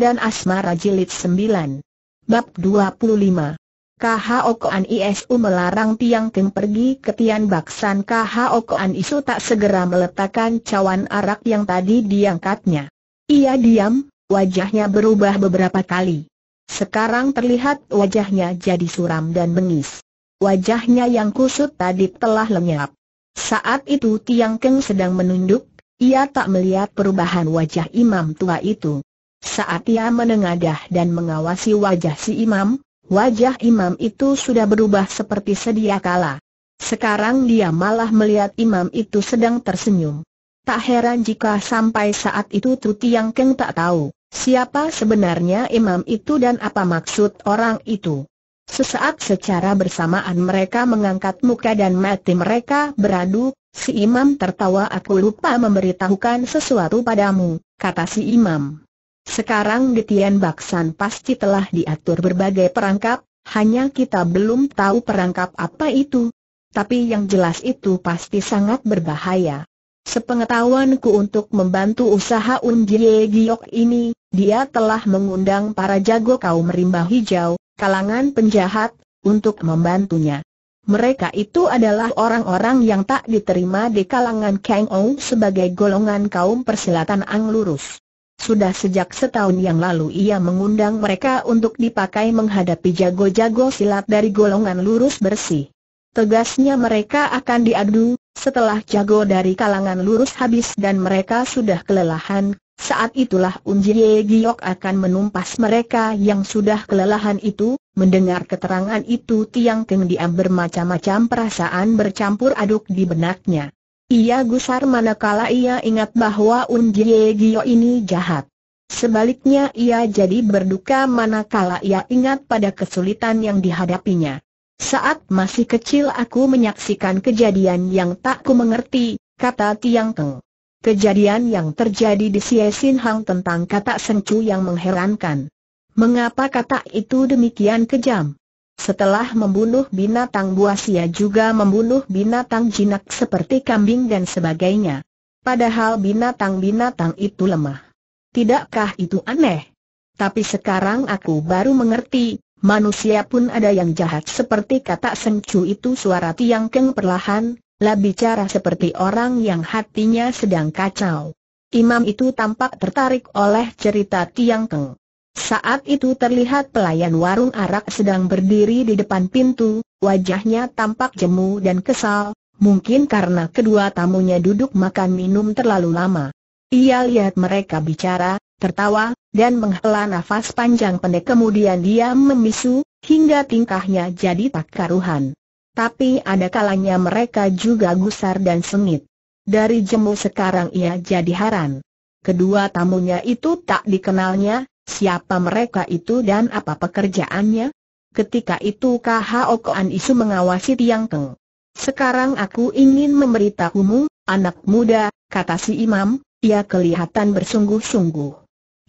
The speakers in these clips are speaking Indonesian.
dan Asmara Jilid 9 Bab 25 KHO Koan Isu melarang Tiang Keng pergi ke Tian Baksan KHO Koan Isu tak segera meletakkan cawan arak yang tadi diangkatnya Ia diam, wajahnya berubah beberapa kali Sekarang terlihat wajahnya jadi suram dan bengis Wajahnya yang kusut tadi telah lenyap Saat itu Tiang Keng sedang menunduk, ia tak melihat perubahan wajah imam tua itu saat ia menengadah dan mengawasi wajah si imam, wajah imam itu sudah berubah seperti sedia kala. Sekarang dia malah melihat imam itu sedang tersenyum. Tak heran jika sampai saat itu Tuti Yang Keng tak tahu siapa sebenarnya imam itu dan apa maksud orang itu. Sesaat secara bersamaan mereka mengangkat muka dan mati mereka beradu, si imam tertawa aku lupa memberitahukan sesuatu padamu, kata si imam. Sekarang Getian Baksan pasti telah diatur berbagai perangkap, hanya kita belum tahu perangkap apa itu. Tapi yang jelas itu pasti sangat berbahaya. Sepengetahuanku untuk membantu usaha Unjie Giok ini, dia telah mengundang para jago kaum rimba hijau, kalangan penjahat, untuk membantunya. Mereka itu adalah orang-orang yang tak diterima di kalangan Kang Ou sebagai golongan kaum persilatan Ang Lurus. Sudah sejak setahun yang lalu ia mengundang mereka untuk dipakai menghadapi jago-jago silat dari golongan lurus bersih. Tegasnya mereka akan diadu, setelah jago dari kalangan lurus habis dan mereka sudah kelelahan, saat itulah Unjie Giok akan menumpas mereka yang sudah kelelahan itu, mendengar keterangan itu Tiang Keng diam bermacam-macam perasaan bercampur aduk di benaknya. Ia gusar manakala ia ingat bahwa Unjie Gio ini jahat. Sebaliknya ia jadi berduka manakala ia ingat pada kesulitan yang dihadapinya. Saat masih kecil aku menyaksikan kejadian yang tak ku mengerti, kata Tiang Keng. Kejadian yang terjadi di Sin Hang tentang kata sengcu yang mengherankan. Mengapa kata itu demikian kejam? Setelah membunuh binatang buas ia juga membunuh binatang jinak seperti kambing dan sebagainya. Padahal binatang-binatang itu lemah. Tidakkah itu aneh? Tapi sekarang aku baru mengerti, manusia pun ada yang jahat seperti kata sencu itu suara Tiang Keng perlahan, lah bicara seperti orang yang hatinya sedang kacau. Imam itu tampak tertarik oleh cerita Tiang Keng. Saat itu terlihat pelayan warung arak sedang berdiri di depan pintu, wajahnya tampak jemu dan kesal, mungkin karena kedua tamunya duduk makan minum terlalu lama. Ia lihat mereka bicara, tertawa, dan menghela nafas panjang pendek kemudian dia memisu, hingga tingkahnya jadi tak karuhan. Tapi ada kalanya mereka juga gusar dan sengit. Dari jemu sekarang ia jadi haran. Kedua tamunya itu tak dikenalnya, Siapa mereka itu dan apa pekerjaannya? Ketika itu KHO Koan Isu mengawasi Tiang Teng. Sekarang aku ingin memberitahumu, anak muda, kata si imam, ia kelihatan bersungguh-sungguh.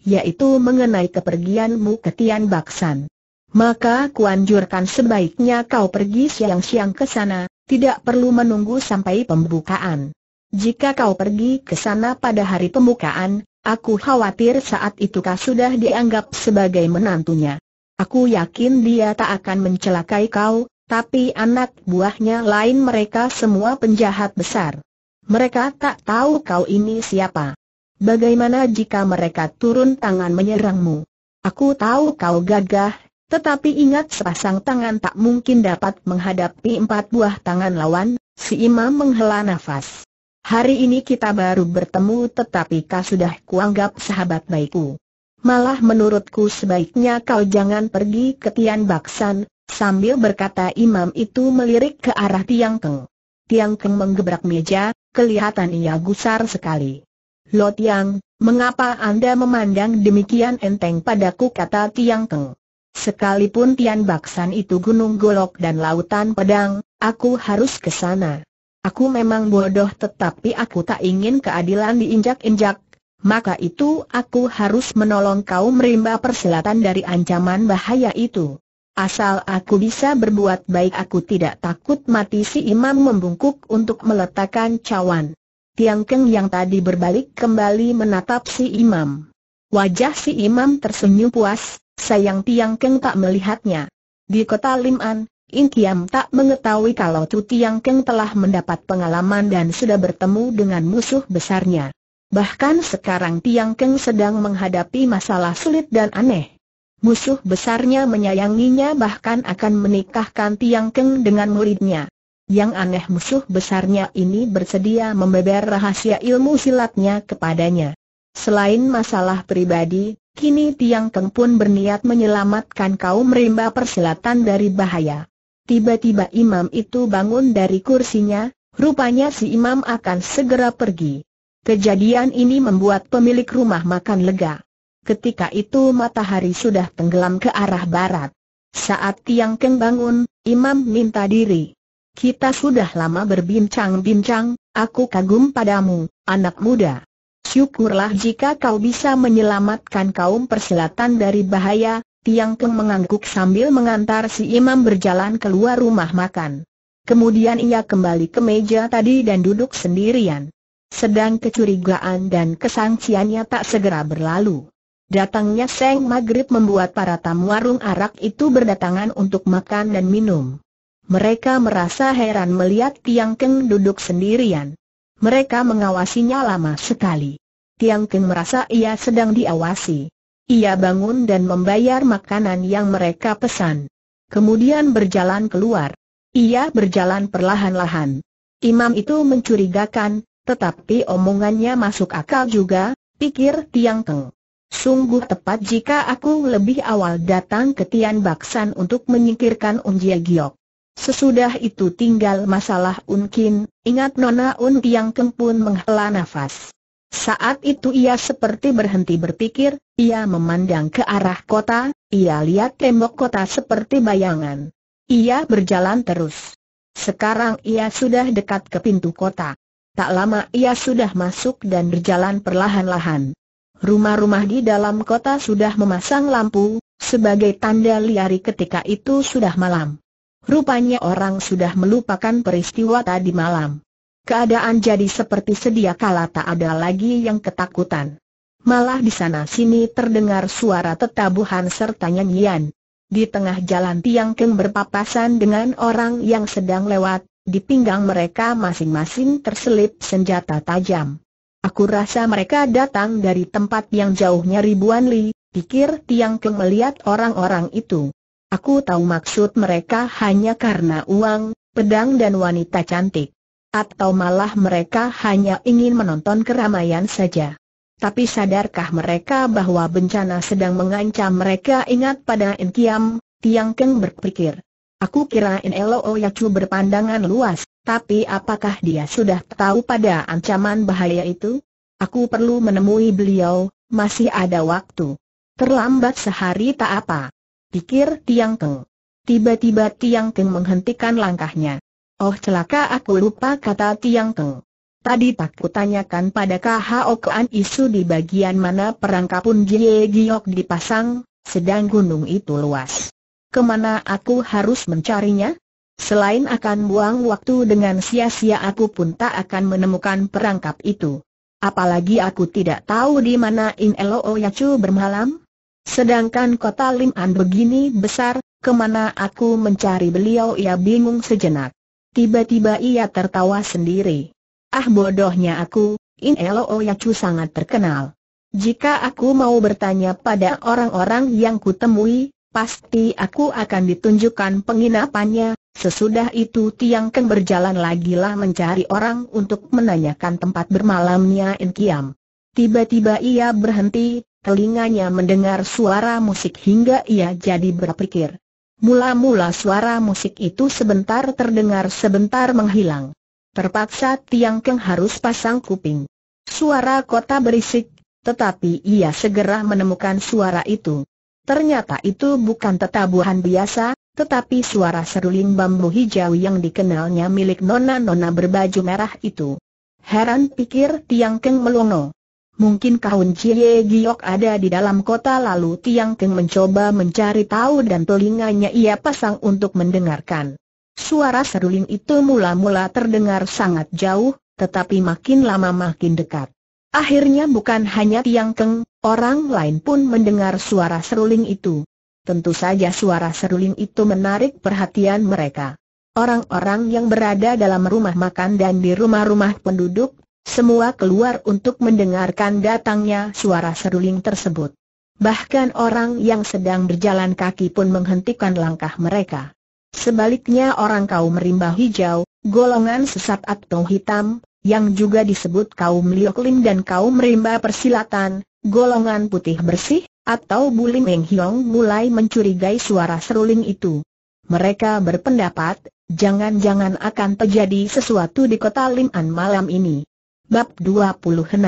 Yaitu mengenai kepergianmu ke Tian Baksan. Maka kuanjurkan sebaiknya kau pergi siang-siang ke sana, tidak perlu menunggu sampai pembukaan. Jika kau pergi ke sana pada hari pembukaan, Aku khawatir saat itu kau sudah dianggap sebagai menantunya. Aku yakin dia tak akan mencelakai kau, tapi anak buahnya lain mereka semua penjahat besar. Mereka tak tahu kau ini siapa. Bagaimana jika mereka turun tangan menyerangmu? Aku tahu kau gagah, tetapi ingat sepasang tangan tak mungkin dapat menghadapi empat buah tangan lawan, si imam menghela nafas. Hari ini kita baru bertemu tetapi kau sudah kuanggap sahabat baikku. Malah menurutku sebaiknya kau jangan pergi ke Tian Baksan, sambil berkata imam itu melirik ke arah Tiang Keng. Tiang Keng menggebrak meja, kelihatan ia gusar sekali. Lo Tiang, mengapa Anda memandang demikian enteng padaku kata Tiang Keng. Sekalipun Tian Baksan itu gunung golok dan lautan pedang, aku harus ke sana. Aku memang bodoh tetapi aku tak ingin keadilan diinjak-injak. Maka itu aku harus menolong kau merimba persilatan dari ancaman bahaya itu. Asal aku bisa berbuat baik aku tidak takut mati si imam membungkuk untuk meletakkan cawan. Tiang Keng yang tadi berbalik kembali menatap si imam. Wajah si imam tersenyum puas, sayang Tiang Keng tak melihatnya. Di kota Lim'an, In Kiam tak mengetahui kalau Tuyangkeng Tiang Keng telah mendapat pengalaman dan sudah bertemu dengan musuh besarnya. Bahkan sekarang Tiang Keng sedang menghadapi masalah sulit dan aneh. Musuh besarnya menyayanginya bahkan akan menikahkan Tiang Keng dengan muridnya. Yang aneh musuh besarnya ini bersedia membeber rahasia ilmu silatnya kepadanya. Selain masalah pribadi, Kini Tiang Keng pun berniat menyelamatkan kaum rimba persilatan dari bahaya. Tiba-tiba imam itu bangun dari kursinya, rupanya si imam akan segera pergi. Kejadian ini membuat pemilik rumah makan lega. Ketika itu matahari sudah tenggelam ke arah barat. Saat tiang keng bangun, imam minta diri. Kita sudah lama berbincang-bincang, aku kagum padamu, anak muda. Syukurlah jika kau bisa menyelamatkan kaum persilatan dari bahaya, Tiang Keng mengangguk sambil mengantar si imam berjalan keluar rumah makan. Kemudian ia kembali ke meja tadi dan duduk sendirian. Sedang kecurigaan dan kesangsiannya tak segera berlalu. Datangnya Seng Maghrib membuat para tamu warung arak itu berdatangan untuk makan dan minum. Mereka merasa heran melihat Tiang Keng duduk sendirian. Mereka mengawasinya lama sekali. Tiang Keng merasa ia sedang diawasi. Ia bangun dan membayar makanan yang mereka pesan. Kemudian berjalan keluar. Ia berjalan perlahan-lahan. Imam itu mencurigakan, tetapi omongannya masuk akal juga, pikir Tiang Keng. Sungguh tepat jika aku lebih awal datang ke Tian Baksan untuk menyingkirkan Jie Giok. Sesudah itu tinggal masalah Unkin, ingat Nona Un Tiang Keng pun menghela nafas. Saat itu ia seperti berhenti berpikir, ia memandang ke arah kota, ia lihat tembok kota seperti bayangan. Ia berjalan terus. Sekarang ia sudah dekat ke pintu kota. Tak lama ia sudah masuk dan berjalan perlahan-lahan. Rumah-rumah di dalam kota sudah memasang lampu, sebagai tanda liari ketika itu sudah malam. Rupanya orang sudah melupakan peristiwa tadi malam. Keadaan jadi seperti sedia kala tak ada lagi yang ketakutan. Malah di sana sini terdengar suara tetabuhan serta nyanyian. Di tengah jalan Tiang Keng berpapasan dengan orang yang sedang lewat, di pinggang mereka masing-masing terselip senjata tajam. Aku rasa mereka datang dari tempat yang jauhnya ribuan li, pikir Tiang Keng melihat orang-orang itu. Aku tahu maksud mereka hanya karena uang, pedang dan wanita cantik atau malah mereka hanya ingin menonton keramaian saja. Tapi sadarkah mereka bahwa bencana sedang mengancam mereka ingat pada Intiam, Tiang Keng berpikir. Aku kira Loo Yacu berpandangan luas, tapi apakah dia sudah tahu pada ancaman bahaya itu? Aku perlu menemui beliau, masih ada waktu. Terlambat sehari tak apa. Pikir Tiang Keng. Tiba-tiba Tiang Keng menghentikan langkahnya. Oh celaka aku lupa kata Tiang Teng. Tadi tak kutanyakan pada KHO Kuan Isu di bagian mana perangkapun Jie Giok dipasang, sedang gunung itu luas. Kemana aku harus mencarinya? Selain akan buang waktu dengan sia-sia aku pun tak akan menemukan perangkap itu. Apalagi aku tidak tahu di mana In Loo oh Yacu bermalam. Sedangkan kota Lim An begini besar, kemana aku mencari beliau ia bingung sejenak. Tiba-tiba ia tertawa sendiri. Ah bodohnya aku, In Elo Oyacu oh sangat terkenal. Jika aku mau bertanya pada orang-orang yang kutemui, pasti aku akan ditunjukkan penginapannya. Sesudah itu Tiang Keng berjalan lah mencari orang untuk menanyakan tempat bermalamnya In Kiam. Tiba-tiba ia berhenti, telinganya mendengar suara musik hingga ia jadi berpikir. Mula-mula suara musik itu sebentar terdengar sebentar menghilang. Terpaksa Tiang Keng harus pasang kuping. Suara kota berisik, tetapi ia segera menemukan suara itu. Ternyata itu bukan tetabuhan biasa, tetapi suara seruling bambu hijau yang dikenalnya milik nona-nona berbaju merah itu. Heran pikir Tiang Keng melongo. Mungkin kahun Cie Giok ada di dalam kota lalu Tiang Keng mencoba mencari tahu dan telinganya ia pasang untuk mendengarkan. Suara seruling itu mula-mula terdengar sangat jauh, tetapi makin lama makin dekat. Akhirnya bukan hanya Tiang Keng, orang lain pun mendengar suara seruling itu. Tentu saja suara seruling itu menarik perhatian mereka. Orang-orang yang berada dalam rumah makan dan di rumah-rumah penduduk semua keluar untuk mendengarkan datangnya suara seruling tersebut. Bahkan orang yang sedang berjalan kaki pun menghentikan langkah mereka. Sebaliknya orang kaum rimba hijau, golongan sesat atau hitam, yang juga disebut kaum lioklin dan kaum rimba persilatan, golongan putih bersih, atau bulim Eng Hiong mulai mencurigai suara seruling itu. Mereka berpendapat, jangan-jangan akan terjadi sesuatu di kota liman malam ini. Bab 26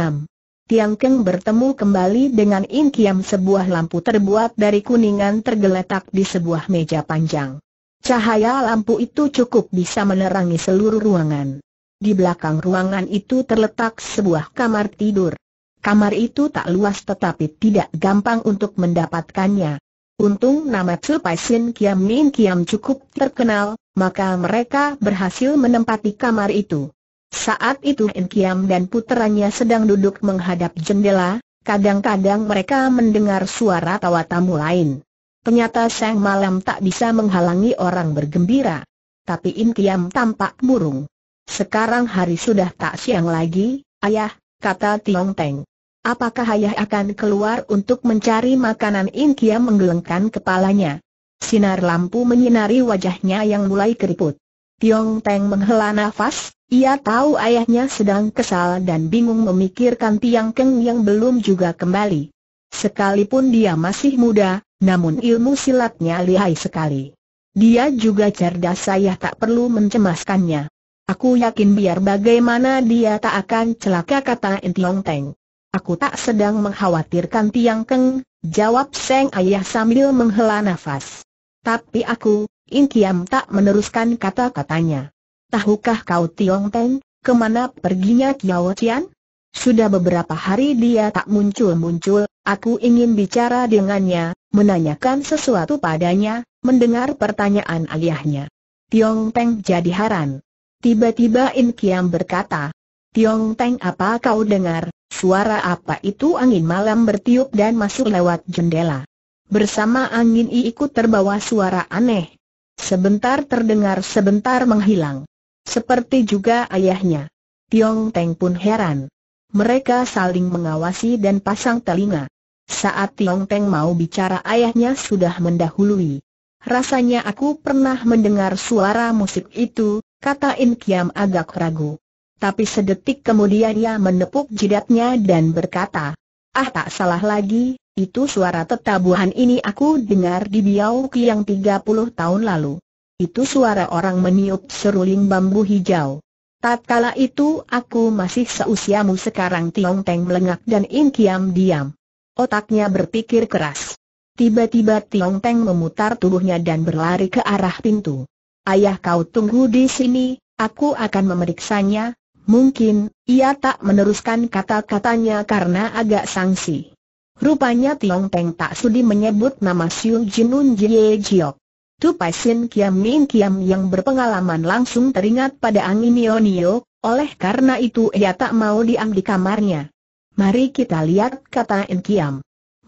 Tiang Keng bertemu kembali dengan In Kiam sebuah lampu terbuat dari kuningan tergeletak di sebuah meja panjang. Cahaya lampu itu cukup bisa menerangi seluruh ruangan. Di belakang ruangan itu terletak sebuah kamar tidur. Kamar itu tak luas tetapi tidak gampang untuk mendapatkannya. Untung nama Tsupai Sin Kiam Min Kiam cukup terkenal, maka mereka berhasil menempati kamar itu. Saat itu Kiam dan puteranya sedang duduk menghadap jendela, kadang-kadang mereka mendengar suara tawa tamu lain. Ternyata sang malam tak bisa menghalangi orang bergembira. Tapi Inkiam tampak murung. Sekarang hari sudah tak siang lagi, ayah, kata Tiong Teng. Apakah ayah akan keluar untuk mencari makanan Inkiam menggelengkan kepalanya? Sinar lampu menyinari wajahnya yang mulai keriput. Tiong Teng menghela nafas, ia tahu ayahnya sedang kesal dan bingung memikirkan Tiang Keng yang belum juga kembali. Sekalipun dia masih muda, namun ilmu silatnya lihai sekali. Dia juga cerdas saya tak perlu mencemaskannya. Aku yakin biar bagaimana dia tak akan celaka kata Tiong Teng. Aku tak sedang mengkhawatirkan Tiang Keng, jawab Seng Ayah sambil menghela nafas. Tapi aku, In Kiam tak meneruskan kata-katanya. Tahukah kau Tiong Peng, kemana perginya Kiao Tian? Sudah beberapa hari dia tak muncul-muncul, aku ingin bicara dengannya, menanyakan sesuatu padanya, mendengar pertanyaan ayahnya. Tiong Peng jadi heran. Tiba-tiba In Kiam berkata, Tiong Peng apa kau dengar, suara apa itu angin malam bertiup dan masuk lewat jendela. Bersama angin ikut terbawa suara aneh, Sebentar terdengar sebentar menghilang. Seperti juga ayahnya. Tiong Teng pun heran. Mereka saling mengawasi dan pasang telinga. Saat Tiong Teng mau bicara ayahnya sudah mendahului. Rasanya aku pernah mendengar suara musik itu, kata In Kiam agak ragu. Tapi sedetik kemudian ia menepuk jidatnya dan berkata, Ah tak salah lagi, itu suara tetabuhan ini aku dengar di Biau Kiang 30 tahun lalu. Itu suara orang meniup seruling bambu hijau. Tatkala itu aku masih seusiamu sekarang Tiong Teng melengak dan In Kiam diam. Otaknya berpikir keras. Tiba-tiba Tiong Teng memutar tubuhnya dan berlari ke arah pintu. Ayah kau tunggu di sini, aku akan memeriksanya. Mungkin, ia tak meneruskan kata-katanya karena agak sangsi. Rupanya Tiong Peng tak sudi menyebut nama Siu Jinun Jie Jiok. Tu Pai Sin Kiam Min Kiam yang berpengalaman langsung teringat pada angin Nio, oleh karena itu ia tak mau diam di kamarnya. Mari kita lihat kata In Kiam.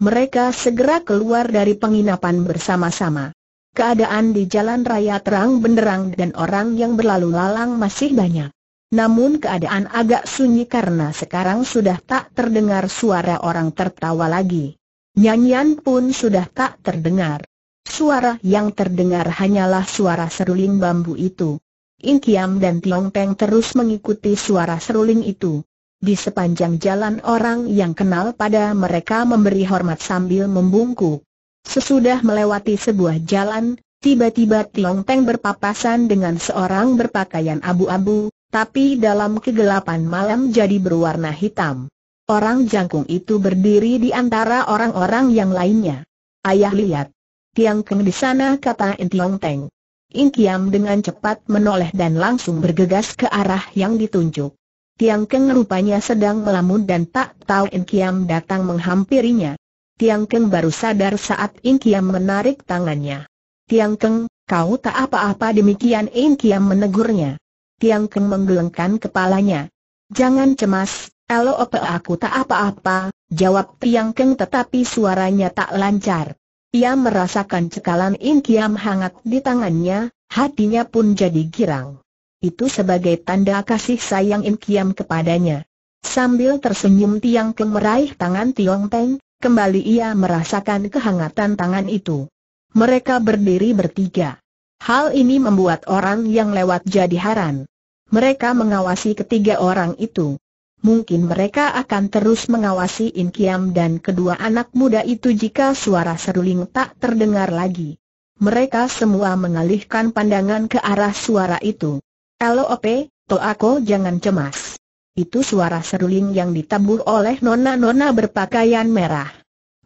Mereka segera keluar dari penginapan bersama-sama. Keadaan di jalan raya terang benderang dan orang yang berlalu lalang masih banyak. Namun keadaan agak sunyi karena sekarang sudah tak terdengar suara orang tertawa lagi. Nyanyian pun sudah tak terdengar. Suara yang terdengar hanyalah suara seruling bambu itu. Inkiam dan Tiong Peng terus mengikuti suara seruling itu. Di sepanjang jalan orang yang kenal pada mereka memberi hormat sambil membungkuk. Sesudah melewati sebuah jalan, tiba-tiba Tiong Peng berpapasan dengan seorang berpakaian abu-abu, tapi dalam kegelapan malam jadi berwarna hitam. Orang jangkung itu berdiri di antara orang-orang yang lainnya. Ayah lihat. Tiang Keng di sana kata Intiong Teng. In Kiam dengan cepat menoleh dan langsung bergegas ke arah yang ditunjuk. Tiang Keng rupanya sedang melamun dan tak tahu In Kiam datang menghampirinya. Tiang Keng baru sadar saat In Kiam menarik tangannya. Tiang Keng, kau tak apa-apa demikian In Kiam menegurnya. Tiang Keng menggelengkan kepalanya. Jangan cemas, elo opa aku tak apa-apa, jawab Tiang Keng tetapi suaranya tak lancar. Ia merasakan cekalan In Kiam hangat di tangannya, hatinya pun jadi girang. Itu sebagai tanda kasih sayang In Kiam kepadanya. Sambil tersenyum Tiang Keng meraih tangan Tiong Peng, kembali ia merasakan kehangatan tangan itu. Mereka berdiri bertiga. Hal ini membuat orang yang lewat jadi heran. Mereka mengawasi ketiga orang itu. Mungkin mereka akan terus mengawasi In Kiam dan kedua anak muda itu jika suara seruling tak terdengar lagi. Mereka semua mengalihkan pandangan ke arah suara itu. LOP, aku jangan cemas. Itu suara seruling yang ditabur oleh nona-nona berpakaian merah.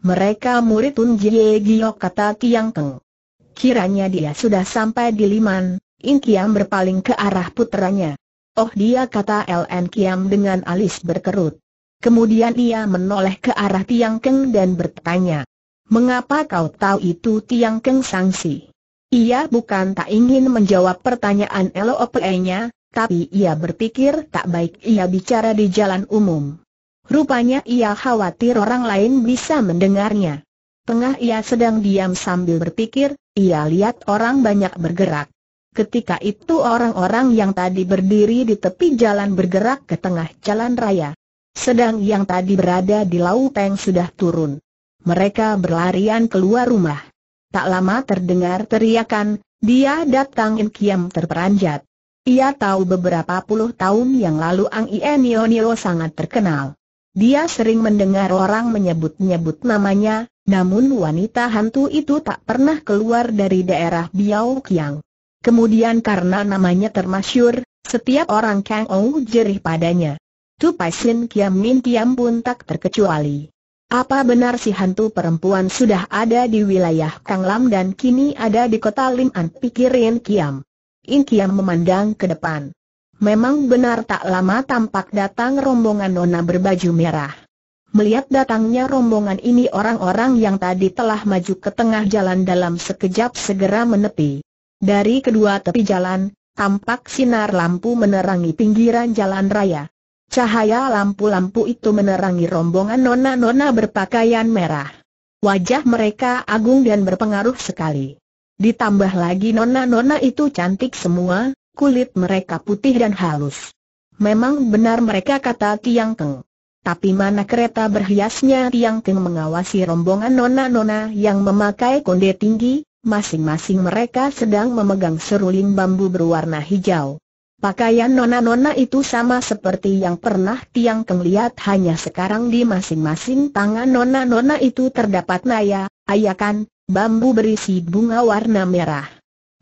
Mereka murid Tun Jie Gio kata Tiang Keng. Kiranya dia sudah sampai di Liman, In Kiam berpaling ke arah putranya. Oh dia kata LN Kiam dengan alis berkerut. Kemudian ia menoleh ke arah Tiang Keng dan bertanya. Mengapa kau tahu itu Tiang Keng sangsi? Ia bukan tak ingin menjawab pertanyaan LOPE-nya, tapi ia berpikir tak baik ia bicara di jalan umum. Rupanya ia khawatir orang lain bisa mendengarnya. Tengah ia sedang diam sambil berpikir, ia lihat orang banyak bergerak. Ketika itu orang-orang yang tadi berdiri di tepi jalan bergerak ke tengah jalan raya. Sedang yang tadi berada di lauteng sudah turun. Mereka berlarian keluar rumah. Tak lama terdengar teriakan, dia datang In Kiam terperanjat. Ia tahu beberapa puluh tahun yang lalu Ang Yon Nio sangat terkenal. Dia sering mendengar orang menyebut-nyebut namanya, namun wanita hantu itu tak pernah keluar dari daerah Biao Kiang. Kemudian karena namanya termasyur, setiap orang Kang Ou jerih padanya. Tu Pai Sin Kiam Min Kiam pun tak terkecuali. Apa benar si hantu perempuan sudah ada di wilayah Kang Lam dan kini ada di kota Lim An pikirin Kiam. In Kiam memandang ke depan. Memang benar tak lama tampak datang rombongan nona berbaju merah. Melihat datangnya rombongan ini orang-orang yang tadi telah maju ke tengah jalan dalam sekejap segera menepi. Dari kedua tepi jalan, tampak sinar lampu menerangi pinggiran jalan raya. Cahaya lampu-lampu itu menerangi rombongan nona-nona berpakaian merah. Wajah mereka agung dan berpengaruh sekali. Ditambah lagi nona-nona itu cantik semua, kulit mereka putih dan halus. Memang benar mereka kata Tiang Keng. Tapi mana kereta berhiasnya Tiang Keng mengawasi rombongan nona-nona yang memakai konde tinggi, Masing-masing mereka sedang memegang seruling bambu berwarna hijau. Pakaian nona-nona itu sama seperti yang pernah Tiang Keng lihat hanya sekarang di masing-masing tangan nona-nona itu terdapat naya, ayakan, bambu berisi bunga warna merah.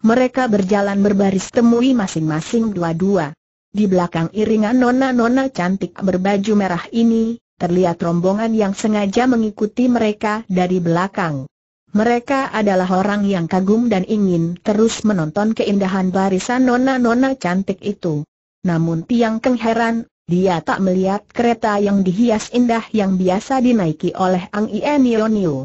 Mereka berjalan berbaris temui masing-masing dua-dua. Di belakang iringan nona-nona cantik berbaju merah ini, terlihat rombongan yang sengaja mengikuti mereka dari belakang. Mereka adalah orang yang kagum dan ingin terus menonton keindahan barisan nona-nona cantik itu. Namun Tiang Keng dia tak melihat kereta yang dihias indah yang biasa dinaiki oleh Ang Ienio Nio.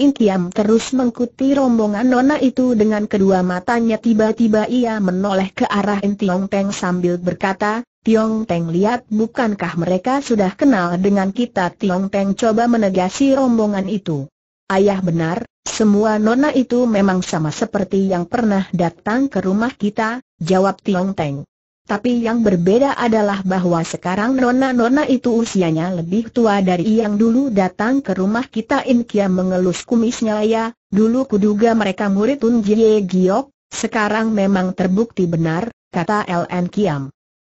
In Kiam terus mengikuti rombongan nona itu dengan kedua matanya tiba-tiba ia menoleh ke arah In Tiong Teng sambil berkata, Tiong Teng lihat bukankah mereka sudah kenal dengan kita Tiong Teng coba menegasi rombongan itu. Ayah benar, semua nona itu memang sama seperti yang pernah datang ke rumah kita, jawab Tiong Teng. Tapi yang berbeda adalah bahwa sekarang nona-nona itu usianya lebih tua dari yang dulu datang ke rumah kita In Inkia mengelus kumisnya ya, dulu kuduga mereka murid Tun Jie Giok, sekarang memang terbukti benar, kata LN Kiam.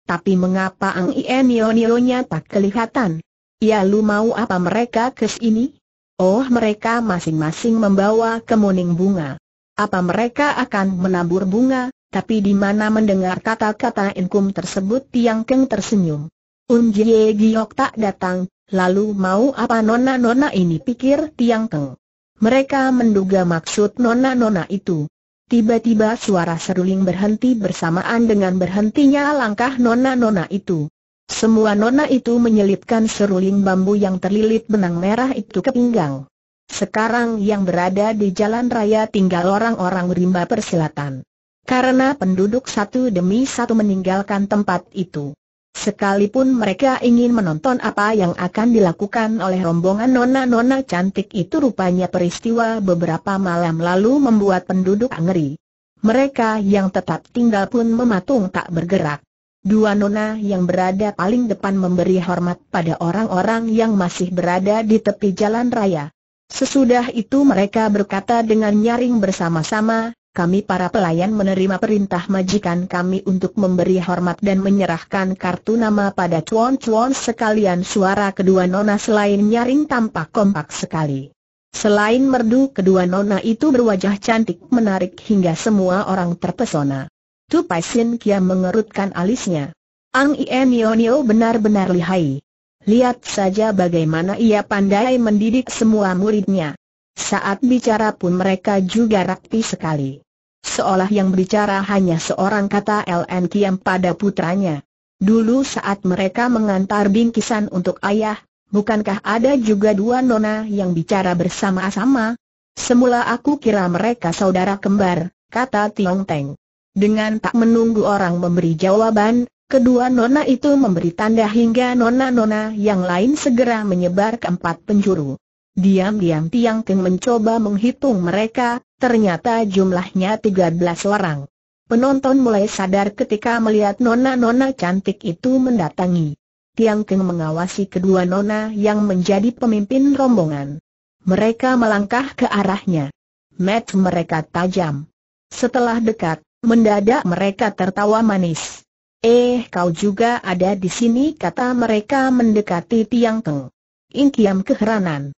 Tapi mengapa Ang Ienionionya tak kelihatan? Ya lu mau apa mereka kesini? Oh mereka masing-masing membawa kemuning bunga. Apa mereka akan menabur bunga, tapi di mana mendengar kata-kata inkum tersebut Tiang Keng tersenyum. Un Jie Giok tak datang, lalu mau apa nona-nona ini pikir Tiang Keng. Mereka menduga maksud nona-nona itu. Tiba-tiba suara seruling berhenti bersamaan dengan berhentinya langkah nona-nona itu. Semua nona itu menyelipkan seruling bambu yang terlilit benang merah itu ke pinggang. Sekarang yang berada di jalan raya tinggal orang-orang rimba persilatan. Karena penduduk satu demi satu meninggalkan tempat itu. Sekalipun mereka ingin menonton apa yang akan dilakukan oleh rombongan nona-nona cantik itu rupanya peristiwa beberapa malam lalu membuat penduduk angeri. Mereka yang tetap tinggal pun mematung tak bergerak. Dua nona yang berada paling depan memberi hormat pada orang-orang yang masih berada di tepi jalan raya. Sesudah itu mereka berkata dengan nyaring bersama-sama, kami para pelayan menerima perintah majikan kami untuk memberi hormat dan menyerahkan kartu nama pada cuan-cuan sekalian suara kedua nona selain nyaring tampak kompak sekali. Selain merdu kedua nona itu berwajah cantik menarik hingga semua orang terpesona. Tu Pai Sin Kia mengerutkan alisnya. Ang Ien Yonio benar-benar lihai. Lihat saja bagaimana ia pandai mendidik semua muridnya. Saat bicara pun mereka juga rapi sekali. Seolah yang berbicara hanya seorang kata LN Kiam pada putranya. Dulu saat mereka mengantar bingkisan untuk ayah, bukankah ada juga dua nona yang bicara bersama-sama? Semula aku kira mereka saudara kembar, kata Tiong Teng. Dengan tak menunggu orang memberi jawaban, kedua nona itu memberi tanda hingga nona-nona yang lain segera menyebar ke empat penjuru. Diam-diam Tiang Keng mencoba menghitung mereka, ternyata jumlahnya 13 orang. Penonton mulai sadar ketika melihat nona-nona cantik itu mendatangi. Tiang Keng mengawasi kedua nona yang menjadi pemimpin rombongan. Mereka melangkah ke arahnya. Mat mereka tajam. Setelah dekat, Mendadak mereka tertawa manis. Eh kau juga ada di sini kata mereka mendekati Tiang Keng. Inkiam keheranan.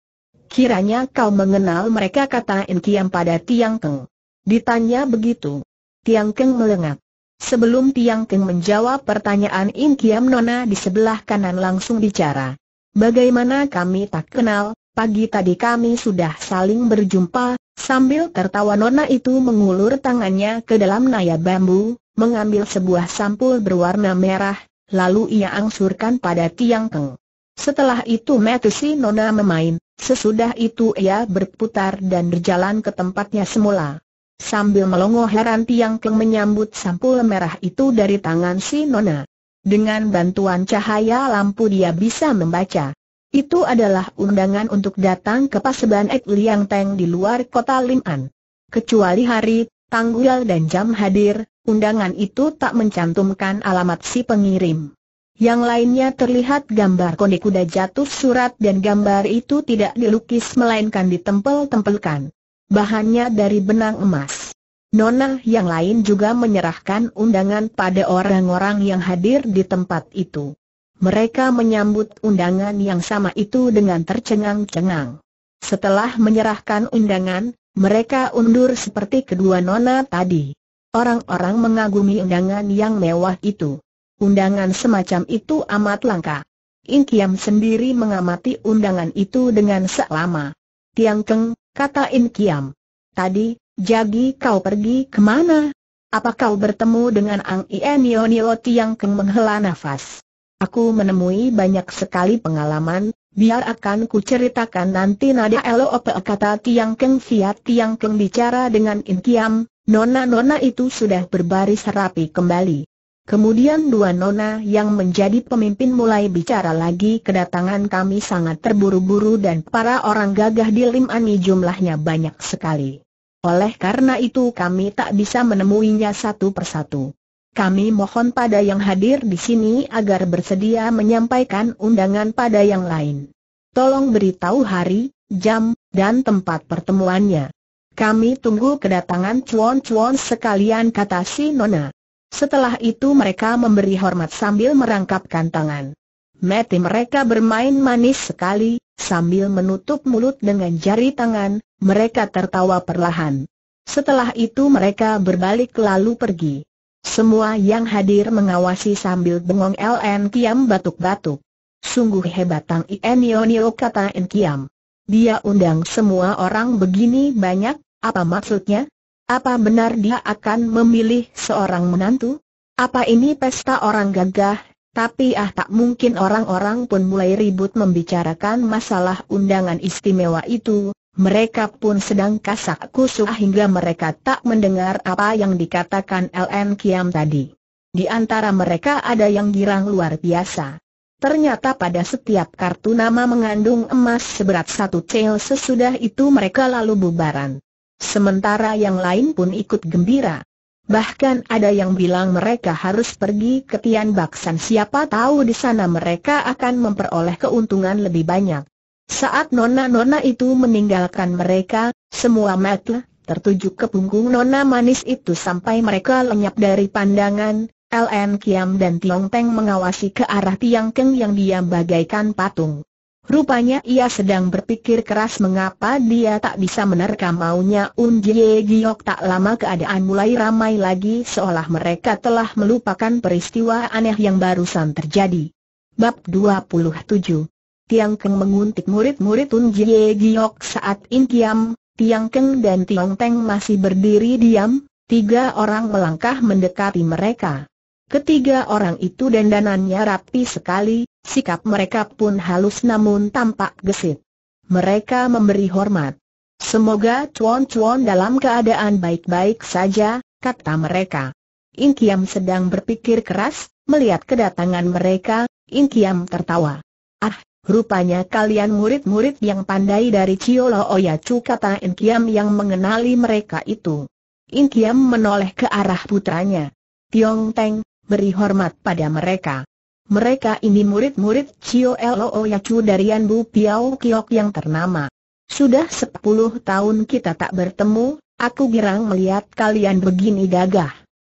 Kiranya kau mengenal mereka kata Inkiam pada Tiang Teng. Ditanya begitu. Tiang Teng melengak. Sebelum Tiang Teng menjawab pertanyaan Inkiam Nona di sebelah kanan langsung bicara. Bagaimana kami tak kenal, pagi tadi kami sudah saling berjumpa, Sambil tertawa Nona itu mengulur tangannya ke dalam naya bambu, mengambil sebuah sampul berwarna merah, lalu ia angsurkan pada tiang keng. Setelah itu metusi Nona memain, sesudah itu ia berputar dan berjalan ke tempatnya semula. Sambil melongo heran tiang keng menyambut sampul merah itu dari tangan si Nona. Dengan bantuan cahaya lampu dia bisa membaca. Itu adalah undangan untuk datang ke Paseban Ek Liang Teng di luar kota Liman. Kecuali hari, tanggal dan jam hadir, undangan itu tak mencantumkan alamat si pengirim. Yang lainnya terlihat gambar konde kuda jatuh surat dan gambar itu tidak dilukis melainkan ditempel-tempelkan. Bahannya dari benang emas. Nona yang lain juga menyerahkan undangan pada orang-orang yang hadir di tempat itu. Mereka menyambut undangan yang sama itu dengan tercengang-cengang. Setelah menyerahkan undangan, mereka undur seperti kedua nona tadi. Orang-orang mengagumi undangan yang mewah itu. Undangan semacam itu amat langka. Inkiam sendiri mengamati undangan itu dengan selama. Tiang Keng, kata Inkiam. Tadi, Jagi kau pergi kemana? Apa kau bertemu dengan Ang Ienio Nio Tiang Keng menghela nafas? Aku menemui banyak sekali pengalaman, biar akan kuceritakan nanti nada elo apa kata Tiang Keng Fiat Tiang Keng bicara dengan In Kiam, nona-nona itu sudah berbaris rapi kembali. Kemudian dua nona yang menjadi pemimpin mulai bicara lagi kedatangan kami sangat terburu-buru dan para orang gagah di Lim Ani jumlahnya banyak sekali. Oleh karena itu kami tak bisa menemuinya satu persatu kami mohon pada yang hadir di sini agar bersedia menyampaikan undangan pada yang lain. Tolong beritahu hari, jam, dan tempat pertemuannya. Kami tunggu kedatangan cuan-cuan sekalian kata si Nona. Setelah itu mereka memberi hormat sambil merangkapkan tangan. Mati mereka bermain manis sekali, sambil menutup mulut dengan jari tangan, mereka tertawa perlahan. Setelah itu mereka berbalik lalu pergi. Semua yang hadir mengawasi sambil bengong LN Kiam batuk-batuk. Sungguh hebat Tang Ienionio kata En Kiam. Dia undang semua orang begini banyak, apa maksudnya? Apa benar dia akan memilih seorang menantu? Apa ini pesta orang gagah? Tapi ah tak mungkin orang-orang pun mulai ribut membicarakan masalah undangan istimewa itu, mereka pun sedang kasak kusuk hingga mereka tak mendengar apa yang dikatakan L.N. Kiam tadi. Di antara mereka ada yang girang luar biasa. Ternyata pada setiap kartu nama mengandung emas seberat satu cel sesudah itu mereka lalu bubaran. Sementara yang lain pun ikut gembira. Bahkan ada yang bilang mereka harus pergi ke Tian Baksan siapa tahu di sana mereka akan memperoleh keuntungan lebih banyak. Saat nona-nona itu meninggalkan mereka, semua mata tertuju ke punggung nona manis itu sampai mereka lenyap dari pandangan. LN Kiam dan Tiong Teng mengawasi ke arah Tiang Keng yang diam bagaikan patung. Rupanya ia sedang berpikir keras mengapa dia tak bisa menerka maunya Un Jie Giok tak lama keadaan mulai ramai lagi seolah mereka telah melupakan peristiwa aneh yang barusan terjadi. Bab 27 Tiang Keng menguntit murid-murid Tun Jie Giok saat In Kiam, Tiang Keng dan Tiong Teng masih berdiri diam, tiga orang melangkah mendekati mereka. Ketiga orang itu dandanannya rapi sekali, sikap mereka pun halus namun tampak gesit. Mereka memberi hormat. Semoga cuan-cuan dalam keadaan baik-baik saja, kata mereka. In Kiam sedang berpikir keras, melihat kedatangan mereka, In Kiam tertawa. Ah, Rupanya kalian murid-murid yang pandai dari Cio Loo Yacu kata Kiam yang mengenali mereka itu. Kiam menoleh ke arah putranya. Tiong Teng, beri hormat pada mereka. Mereka ini murid-murid Cio Loo Yacu dari Bu Piao Kiok yang ternama. Sudah sepuluh tahun kita tak bertemu, aku girang melihat kalian begini gagah.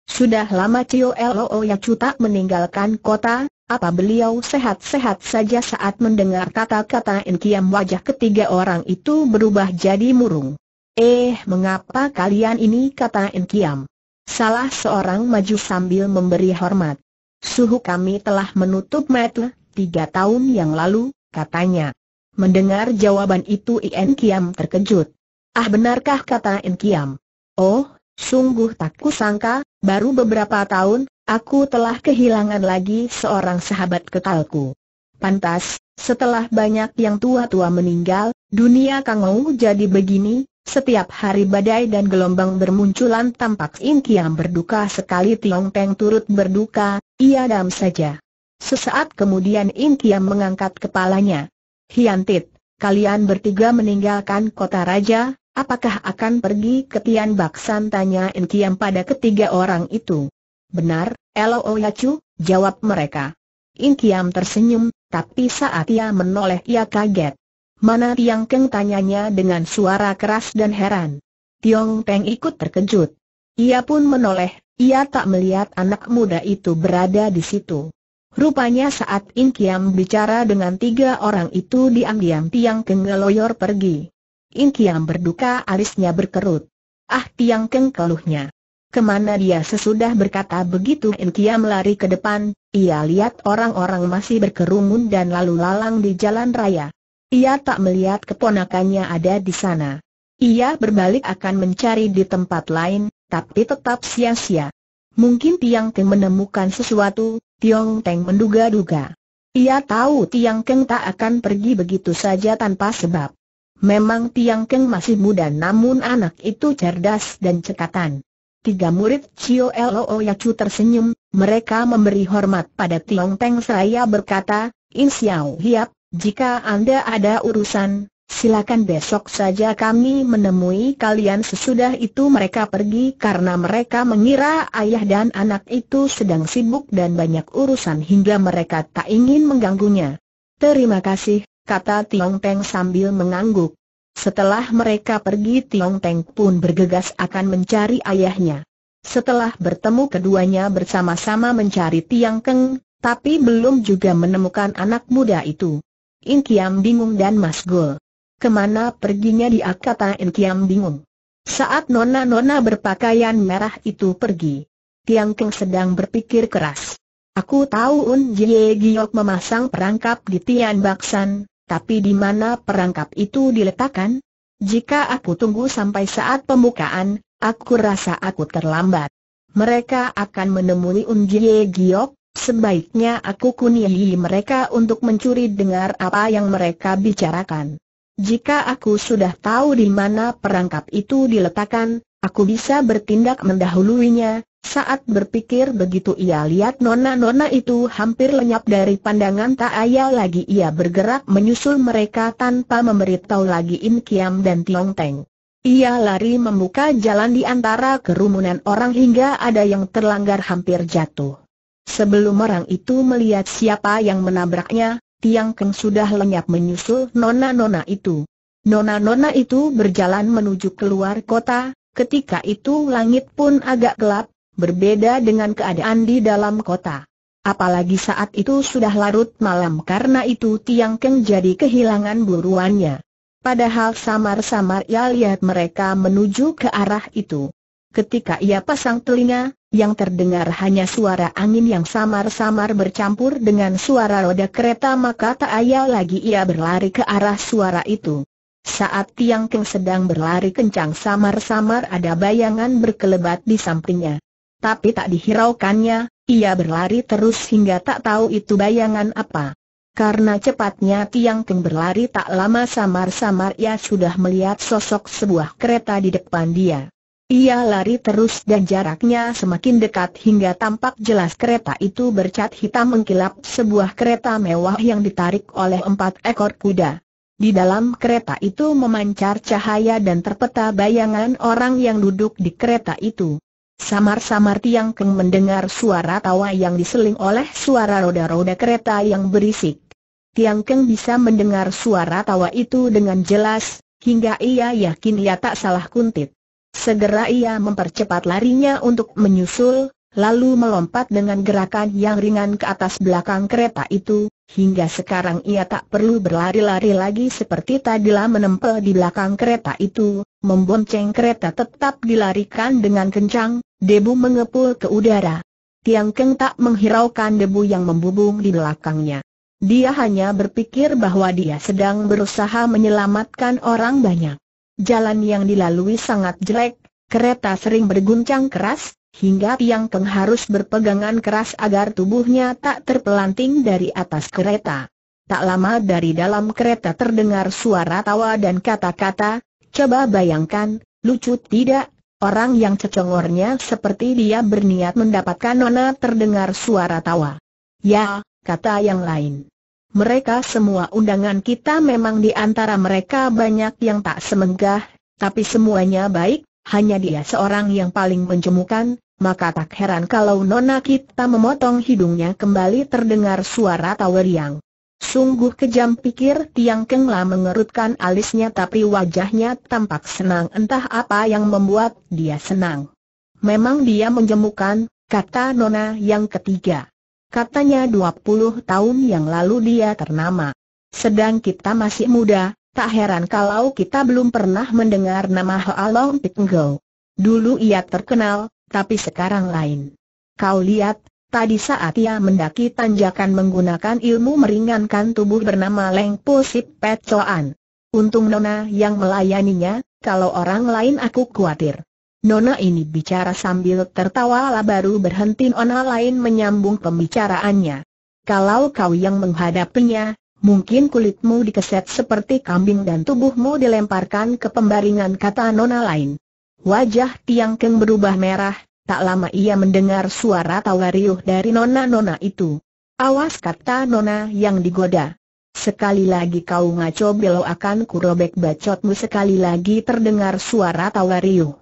Sudah lama Cio Oya Yacu tak meninggalkan kota, apa beliau sehat-sehat saja saat mendengar kata-kata Inkiam wajah ketiga orang itu berubah jadi murung. Eh, mengapa kalian ini kata Inkiam? Salah seorang maju sambil memberi hormat. Suhu kami telah menutup mata tiga tahun yang lalu, katanya. Mendengar jawaban itu Ien terkejut. Ah benarkah kata Ien Oh, sungguh tak kusangka, baru beberapa tahun, Aku telah kehilangan lagi seorang sahabat kekalku. Pantas, setelah banyak yang tua-tua meninggal, dunia kangau jadi begini, setiap hari badai dan gelombang bermunculan tampak In yang berduka sekali Tiong Peng turut berduka, ia dam saja. Sesaat kemudian In yang mengangkat kepalanya. Hiantit, kalian bertiga meninggalkan kota raja, apakah akan pergi ke Tian Baksan tanya In yang pada ketiga orang itu. Benar, Elo Yacu, jawab mereka. In Kiam tersenyum, tapi saat ia menoleh ia kaget. Mana Tiang Keng tanyanya dengan suara keras dan heran. Tiong Peng ikut terkejut. Ia pun menoleh, ia tak melihat anak muda itu berada di situ. Rupanya saat In Kiam bicara dengan tiga orang itu diam-diam Tiang Keng ngeloyor pergi. In Kiam berduka alisnya berkerut. Ah Tiang Keng keluhnya. Kemana dia sesudah berkata begitu Intia melari ke depan, ia lihat orang-orang masih berkerumun dan lalu lalang di jalan raya. Ia tak melihat keponakannya ada di sana. Ia berbalik akan mencari di tempat lain, tapi tetap sia-sia. Mungkin Tiang Keng menemukan sesuatu, Tiong Teng menduga-duga. Ia tahu Tiang Keng tak akan pergi begitu saja tanpa sebab. Memang Tiang Keng masih muda namun anak itu cerdas dan cekatan. Tiga murid Cio Loo Yacu tersenyum, mereka memberi hormat pada Tiong Peng seraya berkata, In Xiao Hiap, jika Anda ada urusan, silakan besok saja kami menemui kalian sesudah itu mereka pergi karena mereka mengira ayah dan anak itu sedang sibuk dan banyak urusan hingga mereka tak ingin mengganggunya. Terima kasih, kata Tiong Peng sambil mengangguk. Setelah mereka pergi Tiong Teng pun bergegas akan mencari ayahnya. Setelah bertemu keduanya bersama-sama mencari Tiang Keng, tapi belum juga menemukan anak muda itu. In Kiam bingung dan masgul. Kemana perginya dia kata In Kiam bingung. Saat nona-nona berpakaian merah itu pergi, Tiang Keng sedang berpikir keras. Aku tahu Un Jie Giok memasang perangkap di Tian Baksan, tapi di mana perangkap itu diletakkan? Jika aku tunggu sampai saat pembukaan, aku rasa aku terlambat. Mereka akan menemui Unjie Giok, sebaiknya aku kunihi mereka untuk mencuri dengar apa yang mereka bicarakan. Jika aku sudah tahu di mana perangkap itu diletakkan, aku bisa bertindak mendahuluinya, saat berpikir begitu ia lihat nona-nona itu hampir lenyap dari pandangan tak ayal lagi ia bergerak menyusul mereka tanpa memberitahu lagi In Kiam dan Tiong Teng. Ia lari membuka jalan di antara kerumunan orang hingga ada yang terlanggar hampir jatuh. Sebelum orang itu melihat siapa yang menabraknya, Tiang Keng sudah lenyap menyusul nona-nona itu. Nona-nona itu berjalan menuju keluar kota, ketika itu langit pun agak gelap, berbeda dengan keadaan di dalam kota. Apalagi saat itu sudah larut malam karena itu Tiang Keng jadi kehilangan buruannya. Padahal samar-samar ia lihat mereka menuju ke arah itu. Ketika ia pasang telinga, yang terdengar hanya suara angin yang samar-samar bercampur dengan suara roda kereta maka tak ayal lagi ia berlari ke arah suara itu. Saat Tiang Keng sedang berlari kencang samar-samar ada bayangan berkelebat di sampingnya. Tapi tak dihiraukannya, ia berlari terus hingga tak tahu itu bayangan apa. Karena cepatnya Tiang Keng berlari tak lama samar-samar ia sudah melihat sosok sebuah kereta di depan dia. Ia lari terus dan jaraknya semakin dekat hingga tampak jelas kereta itu bercat hitam mengkilap sebuah kereta mewah yang ditarik oleh empat ekor kuda. Di dalam kereta itu memancar cahaya dan terpeta bayangan orang yang duduk di kereta itu. Samar-samar Tiang Keng mendengar suara tawa yang diseling oleh suara roda-roda kereta yang berisik. Tiang Keng bisa mendengar suara tawa itu dengan jelas, hingga ia yakin ia tak salah kuntit. Segera ia mempercepat larinya untuk menyusul, lalu melompat dengan gerakan yang ringan ke atas belakang kereta itu, Hingga sekarang ia tak perlu berlari-lari lagi seperti tadilah menempel di belakang kereta itu, membonceng kereta tetap dilarikan dengan kencang, debu mengepul ke udara. Tiang Keng tak menghiraukan debu yang membubung di belakangnya. Dia hanya berpikir bahwa dia sedang berusaha menyelamatkan orang banyak. Jalan yang dilalui sangat jelek, kereta sering berguncang keras, hingga Tiang Keng harus berpegangan keras agar tubuhnya tak terpelanting dari atas kereta. Tak lama dari dalam kereta terdengar suara tawa dan kata-kata, coba bayangkan, lucu tidak? Orang yang cecongornya seperti dia berniat mendapatkan nona terdengar suara tawa. Ya, kata yang lain. Mereka semua undangan kita memang di antara mereka banyak yang tak semenggah, tapi semuanya baik, hanya dia seorang yang paling menjemukan, maka tak heran kalau Nona kita memotong hidungnya kembali terdengar suara yang Sungguh kejam pikir Tiang Kengla mengerutkan alisnya tapi wajahnya tampak senang entah apa yang membuat dia senang. Memang dia menjemukan, kata Nona yang ketiga. Katanya 20 tahun yang lalu dia ternama. Sedang kita masih muda, tak heran kalau kita belum pernah mendengar nama Hoalong Pitnggau. Dulu ia terkenal, tapi sekarang lain. Kau lihat, tadi saat ia mendaki tanjakan menggunakan ilmu meringankan tubuh bernama Leng Pusip Coan. Untung Nona yang melayaninya, kalau orang lain aku khawatir. Nona ini bicara sambil tertawa lah baru berhenti Nona lain menyambung pembicaraannya. Kalau kau yang menghadapinya, mungkin kulitmu dikeset seperti kambing dan tubuhmu dilemparkan ke pembaringan kata Nona lain. Wajah Tiang Keng berubah merah, tak lama ia mendengar suara tawa riuh dari nona-nona itu. Awas kata nona yang digoda. Sekali lagi kau ngaco belo akan kurobek bacotmu sekali lagi terdengar suara tawa riuh.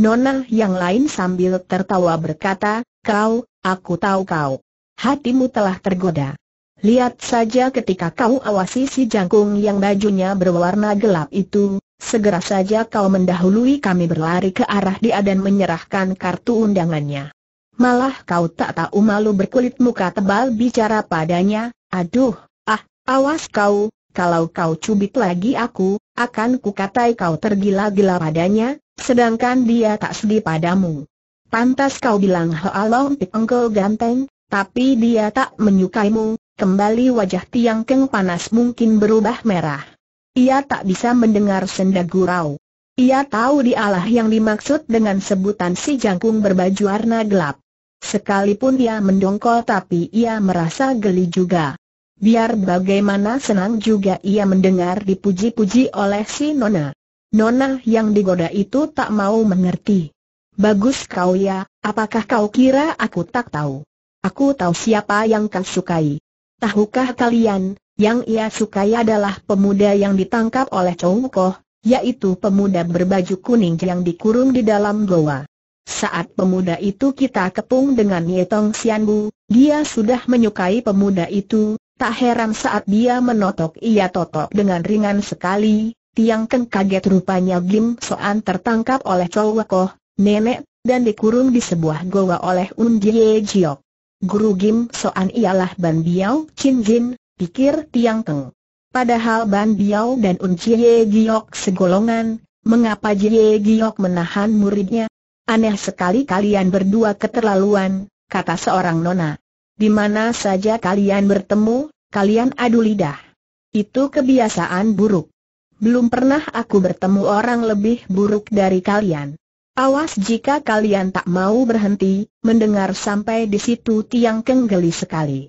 Nona yang lain sambil tertawa berkata, kau, aku tahu kau. Hatimu telah tergoda. Lihat saja ketika kau awasi si jangkung yang bajunya berwarna gelap itu, Segera saja kau mendahului kami berlari ke arah dia dan menyerahkan kartu undangannya. Malah kau tak tahu malu berkulit muka tebal bicara padanya, aduh, ah, awas kau, kalau kau cubit lagi aku, akan kukatai kau tergila-gila padanya, sedangkan dia tak sedih padamu. Pantas kau bilang haalong pikengkel ganteng, tapi dia tak menyukaimu, kembali wajah Tiang Keng panas mungkin berubah merah. Ia tak bisa mendengar senda gurau. Ia tahu dialah yang dimaksud dengan sebutan si jangkung berbaju warna gelap. Sekalipun ia mendongkol tapi ia merasa geli juga. Biar bagaimana senang juga ia mendengar dipuji-puji oleh si Nona. Nona yang digoda itu tak mau mengerti. Bagus kau ya, apakah kau kira aku tak tahu? Aku tahu siapa yang kau sukai. Tahukah kalian, yang ia sukai adalah pemuda yang ditangkap oleh Chow Koh, yaitu pemuda berbaju kuning yang dikurung di dalam goa. Saat pemuda itu kita kepung dengan Yetong Xianbu, dia sudah menyukai pemuda itu, tak heran saat dia menotok ia totok dengan ringan sekali, tiang Ken kaget rupanya Gim Soan tertangkap oleh Chow Koh, nenek, dan dikurung di sebuah goa oleh Un Jie Jiok. Guru Gim Soan ialah Ban Biao Chin Jin, pikir Tiang Keng. Padahal Ban Biao dan Un Chie Giok segolongan, mengapa Chie Giok menahan muridnya? Aneh sekali kalian berdua keterlaluan, kata seorang nona. Di mana saja kalian bertemu, kalian adu lidah. Itu kebiasaan buruk. Belum pernah aku bertemu orang lebih buruk dari kalian. Awas jika kalian tak mau berhenti, mendengar sampai di situ Tiang Keng geli sekali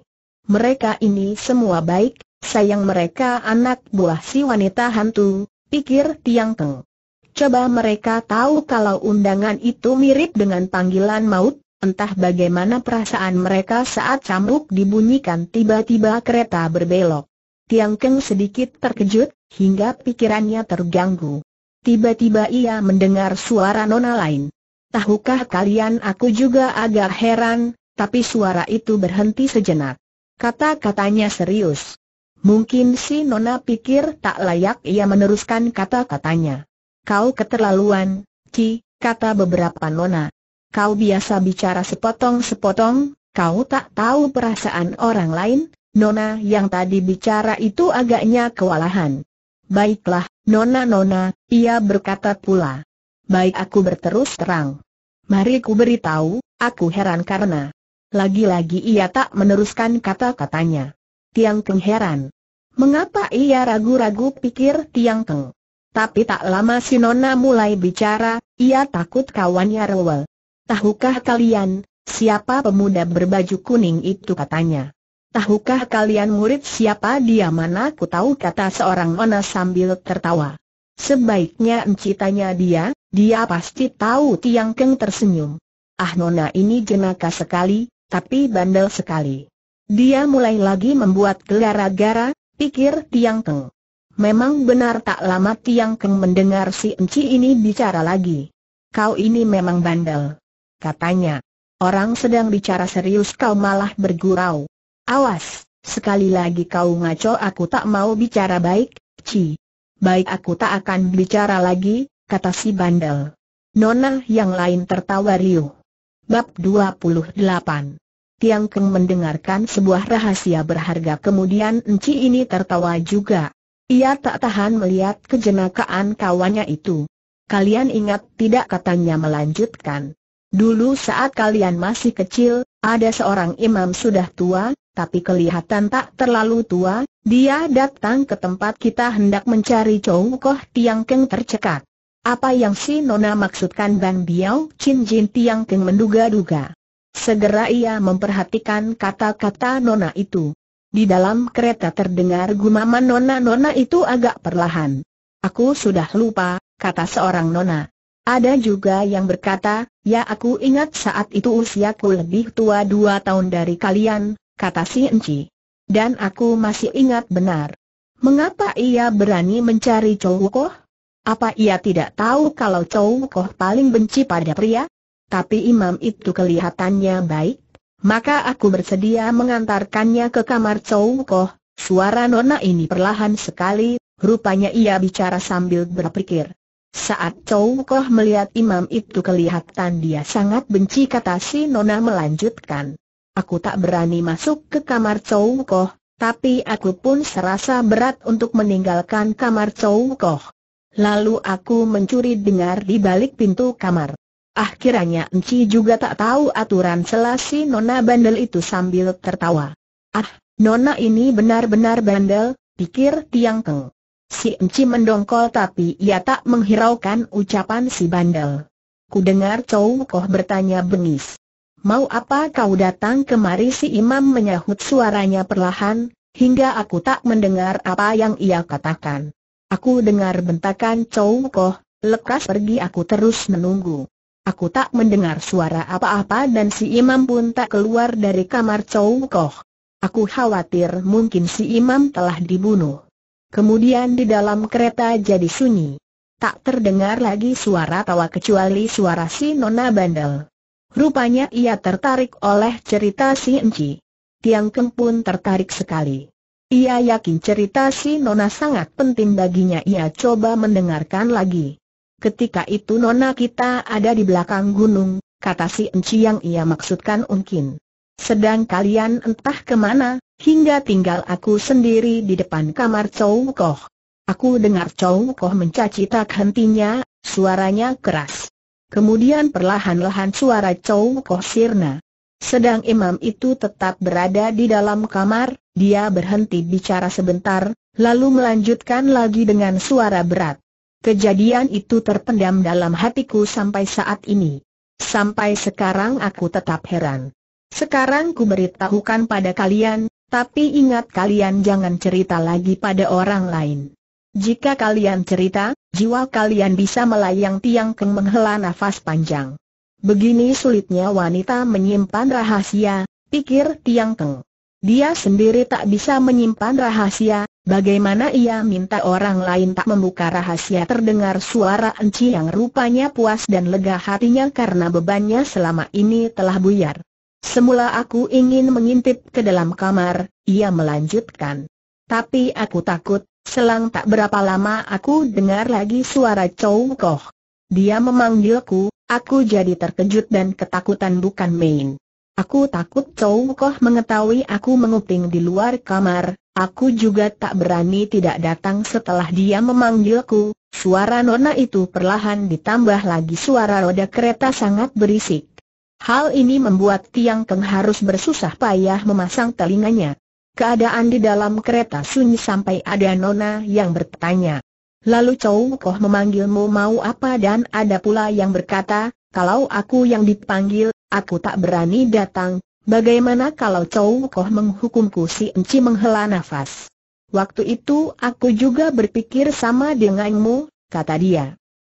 mereka ini semua baik, sayang mereka anak buah si wanita hantu, pikir Tiang Teng. Coba mereka tahu kalau undangan itu mirip dengan panggilan maut, entah bagaimana perasaan mereka saat cambuk dibunyikan tiba-tiba kereta berbelok. Tiang Keng sedikit terkejut, hingga pikirannya terganggu. Tiba-tiba ia mendengar suara nona lain. Tahukah kalian aku juga agak heran, tapi suara itu berhenti sejenak. Kata-katanya serius. Mungkin si Nona pikir tak layak ia meneruskan kata-katanya. Kau keterlaluan, Ci, kata beberapa Nona. Kau biasa bicara sepotong-sepotong, kau tak tahu perasaan orang lain, Nona yang tadi bicara itu agaknya kewalahan. Baiklah, Nona-Nona, ia berkata pula. Baik aku berterus terang. Mari ku beritahu, aku heran karena lagi-lagi ia tak meneruskan kata-katanya. Tiang Keng heran. Mengapa ia ragu-ragu pikir Tiang Keng? Tapi tak lama si Nona mulai bicara, ia takut kawannya rewel. Tahukah kalian, siapa pemuda berbaju kuning itu katanya? Tahukah kalian murid siapa dia mana ku tahu kata seorang Nona sambil tertawa. Sebaiknya encitanya dia, dia pasti tahu Tiang Keng tersenyum. Ah Nona ini jenaka sekali, tapi bandel sekali. Dia mulai lagi membuat gelara-gara, pikir Tiang Keng. Memang benar tak lama Tiang Keng mendengar si Enci ini bicara lagi. Kau ini memang bandel. Katanya. Orang sedang bicara serius kau malah bergurau. Awas, sekali lagi kau ngaco aku tak mau bicara baik, Ci. Baik aku tak akan bicara lagi, kata si bandel. Nona yang lain tertawa riuh. Bab 28 Tiang Keng mendengarkan sebuah rahasia berharga kemudian Enci ini tertawa juga. Ia tak tahan melihat kejenakaan kawannya itu. Kalian ingat tidak katanya melanjutkan. Dulu saat kalian masih kecil, ada seorang imam sudah tua, tapi kelihatan tak terlalu tua, dia datang ke tempat kita hendak mencari cowok. Koh Tiang Keng tercekat. Apa yang si Nona maksudkan Bang Biao Chin Jin Tiang Keng menduga-duga. Segera ia memperhatikan kata-kata Nona itu. Di dalam kereta terdengar gumaman Nona-Nona itu agak perlahan. Aku sudah lupa, kata seorang Nona. Ada juga yang berkata, ya aku ingat saat itu usiaku lebih tua dua tahun dari kalian, kata si Enci. Dan aku masih ingat benar. Mengapa ia berani mencari cowokoh? Apa ia tidak tahu kalau Chow Koh paling benci pada pria? Tapi imam itu kelihatannya baik, maka aku bersedia mengantarkannya ke kamar Chow Koh. Suara nona ini perlahan sekali, rupanya ia bicara sambil berpikir. Saat Chow Koh melihat imam itu kelihatan dia sangat benci kata si Nona melanjutkan. Aku tak berani masuk ke kamar Chow Koh, tapi aku pun serasa berat untuk meninggalkan kamar Chow Koh. Lalu aku mencuri dengar di balik pintu kamar. Ah Enci juga tak tahu aturan selasi Nona bandel itu sambil tertawa. Ah, Nona ini benar-benar bandel, pikir Tiang Keng. Si Enci mendongkol tapi ia tak menghiraukan ucapan si bandel. Ku dengar Chow Koh bertanya bengis. Mau apa kau datang kemari si imam menyahut suaranya perlahan, hingga aku tak mendengar apa yang ia katakan. Aku dengar bentakan Chow Koh, lekas pergi aku terus menunggu. Aku tak mendengar suara apa-apa dan si imam pun tak keluar dari kamar Chow Koh. Aku khawatir mungkin si imam telah dibunuh. Kemudian di dalam kereta jadi sunyi. Tak terdengar lagi suara tawa kecuali suara si Nona Bandel. Rupanya ia tertarik oleh cerita si Enci. Tiang Keng pun tertarik sekali. Ia yakin cerita si Nona sangat penting baginya ia coba mendengarkan lagi. Ketika itu Nona kita ada di belakang gunung, kata si Enci yang ia maksudkan mungkin. Sedang kalian entah kemana, hingga tinggal aku sendiri di depan kamar Chow Koh. Aku dengar Chow Koh mencaci tak hentinya, suaranya keras. Kemudian perlahan-lahan suara Chow Koh sirna. Sedang imam itu tetap berada di dalam kamar, dia berhenti bicara sebentar, lalu melanjutkan lagi dengan suara berat. Kejadian itu terpendam dalam hatiku sampai saat ini. Sampai sekarang aku tetap heran. Sekarang ku beritahukan pada kalian, tapi ingat kalian jangan cerita lagi pada orang lain. Jika kalian cerita, jiwa kalian bisa melayang tiang keng menghela nafas panjang. Begini sulitnya wanita menyimpan rahasia, pikir Tiang Keng. Dia sendiri tak bisa menyimpan rahasia, bagaimana ia minta orang lain tak membuka rahasia terdengar suara Enci yang rupanya puas dan lega hatinya karena bebannya selama ini telah buyar. Semula aku ingin mengintip ke dalam kamar, ia melanjutkan. Tapi aku takut, selang tak berapa lama aku dengar lagi suara Chow Koh. Dia memanggilku, Aku jadi terkejut dan ketakutan bukan main. Aku takut Chow Koh mengetahui aku menguping di luar kamar, aku juga tak berani tidak datang setelah dia memanggilku. Suara nona itu perlahan ditambah lagi suara roda kereta sangat berisik. Hal ini membuat Tiang Keng harus bersusah payah memasang telinganya. Keadaan di dalam kereta sunyi sampai ada nona yang bertanya. Lalu Chow Koh memanggilmu mau apa dan ada pula yang berkata, kalau aku yang dipanggil, aku tak berani datang, bagaimana kalau Chow Koh menghukumku si Enci menghela nafas. Waktu itu aku juga berpikir sama denganmu, kata dia.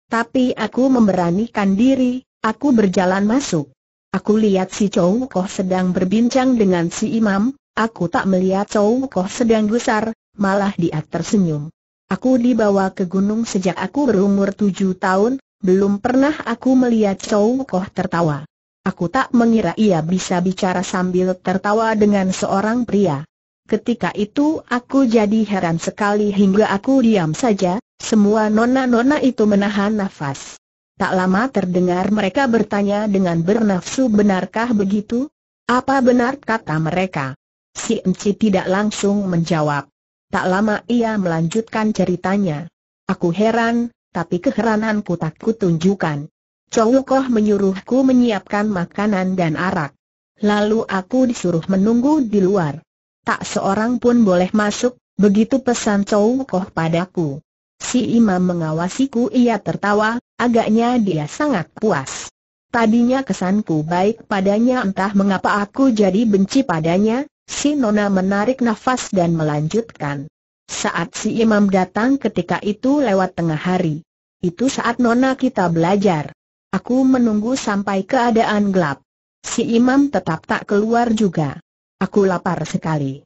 Tapi aku memberanikan diri, aku berjalan masuk. Aku lihat si Chow Koh sedang berbincang dengan si imam, aku tak melihat Chow Koh sedang gusar, malah dia tersenyum. Aku dibawa ke gunung sejak aku berumur tujuh tahun, belum pernah aku melihat Chow Koh tertawa. Aku tak mengira ia bisa bicara sambil tertawa dengan seorang pria. Ketika itu aku jadi heran sekali hingga aku diam saja, semua nona-nona itu menahan nafas. Tak lama terdengar mereka bertanya dengan bernafsu benarkah begitu? Apa benar kata mereka? Si Enci tidak langsung menjawab. Tak lama ia melanjutkan ceritanya. Aku heran, tapi keherananku tak kutunjukkan. Chowukoh menyuruhku menyiapkan makanan dan arak. Lalu aku disuruh menunggu di luar. Tak seorang pun boleh masuk, begitu pesan Chowukoh padaku. Si imam mengawasiku ia tertawa, agaknya dia sangat puas. Tadinya kesanku baik padanya entah mengapa aku jadi benci padanya, Si Nona menarik nafas dan melanjutkan. Saat si imam datang ketika itu lewat tengah hari. Itu saat Nona kita belajar. Aku menunggu sampai keadaan gelap. Si imam tetap tak keluar juga. Aku lapar sekali.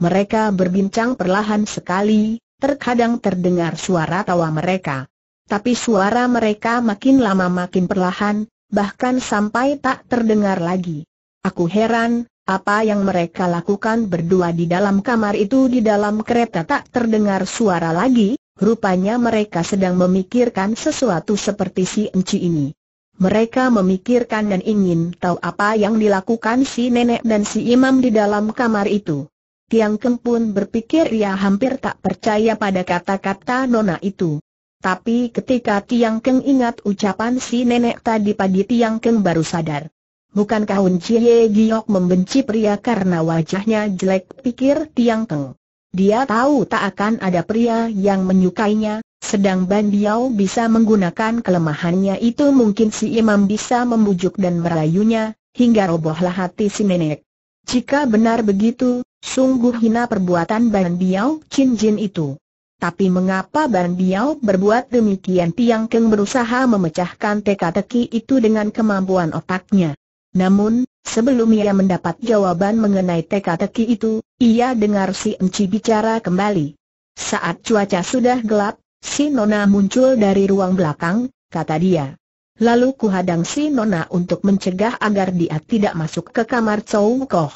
Mereka berbincang perlahan sekali, terkadang terdengar suara tawa mereka. Tapi suara mereka makin lama makin perlahan, bahkan sampai tak terdengar lagi. Aku heran, apa yang mereka lakukan berdua di dalam kamar itu di dalam kereta tak terdengar suara lagi, rupanya mereka sedang memikirkan sesuatu seperti si Enci ini. Mereka memikirkan dan ingin tahu apa yang dilakukan si nenek dan si imam di dalam kamar itu. Tiang Keng pun berpikir ia hampir tak percaya pada kata-kata nona itu. Tapi ketika Tiang Keng ingat ucapan si nenek tadi pagi Tiang Keng baru sadar. Bukankah Un Chie Giok membenci pria karena wajahnya jelek pikir Tiang Teng? Dia tahu tak akan ada pria yang menyukainya, sedang Ban Biao bisa menggunakan kelemahannya itu mungkin si imam bisa membujuk dan merayunya, hingga robohlah hati si nenek. Jika benar begitu, sungguh hina perbuatan Ban Biao Chin Jin itu. Tapi mengapa Ban Biao berbuat demikian Tiang Keng berusaha memecahkan teka-teki itu dengan kemampuan otaknya. Namun, sebelum ia mendapat jawaban mengenai teka-teki itu, ia dengar si Enci bicara kembali. Saat cuaca sudah gelap, si Nona muncul dari ruang belakang, kata dia. Lalu kuhadang si Nona untuk mencegah agar dia tidak masuk ke kamar Chow Koh.